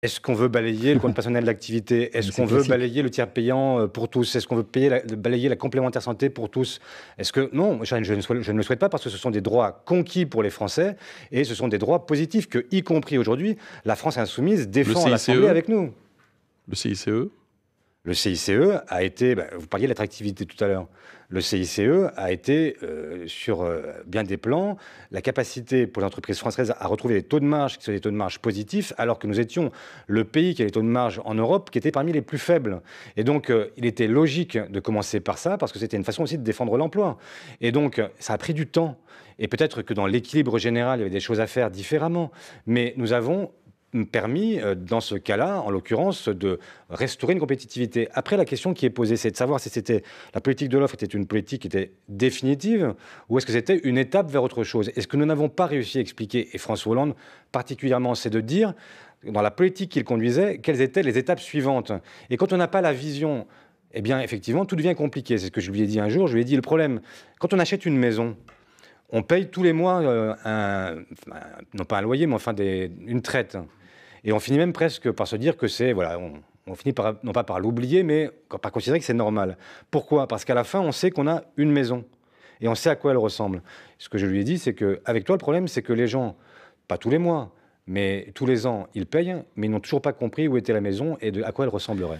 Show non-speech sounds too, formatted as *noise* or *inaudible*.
Est-ce qu'on veut balayer le compte *laughs* personnel d'activité Est-ce qu'on veut balayer le tiers payant euh, pour tous Est-ce qu'on veut payer balayer la complémentaire santé pour tous Est-ce que non, je, ne je, ne le souhaite pas parce que ce sont des droits conquis pour les Français et ce sont des droits positifs que, y compris aujourd'hui, la France insoumise défend à e? l'Assemblée avec nous. Le CICE le CICE a été, bah, vous parliez de l'attractivité tout à l'heure, le CICE a été euh, sur euh, bien des plans la capacité pour l'entreprise française à retrouver des taux de marge qui sont des taux de marge positifs, alors que nous étions le pays qui a les taux de marge en Europe qui était parmi les plus faibles. Et donc, euh, il était logique de commencer par ça parce que c'était une façon aussi de défendre l'emploi. Et donc, ça a pris du temps. Et peut-être que dans l'équilibre général, il y avait des choses à faire différemment. Mais nous avons permis, euh, dans ce cas-là, en l'occurrence, de restaurer une compétitivité. Après, la question qui est posée, c'est de savoir si c'était la politique de l'offre était une politique qui était définitive ou est-ce que c'était une étape vers autre chose. Et ce que nous n'avons pas réussi à expliquer, et François Hollande particulièrement, c'est de dire, dans la politique qu'il conduisait, quelles étaient les étapes suivantes. Et quand on n'a pas la vision, eh bien, effectivement, tout devient compliqué. C'est ce que je lui ai dit un jour. Je lui ai dit, le problème, quand on achète une maison, on paye tous les mois, euh, un, non pas un loyer, mais enfin une traite. Et on finit même presque par se dire que c'est, voilà, on, finit par, non pas par l'oublier, mais par considérer que c'est normal. Pourquoi Parce qu'à la fin, on sait qu'on a une maison et on sait à quoi elle ressemble. Ce que je lui ai dit, c'est que toi, le problème, c'est que les gens, pas tous les mois, mais tous les ans, ils payent, mais ils n'ont toujours pas compris où était la maison et de, à quoi elle ressemblerait.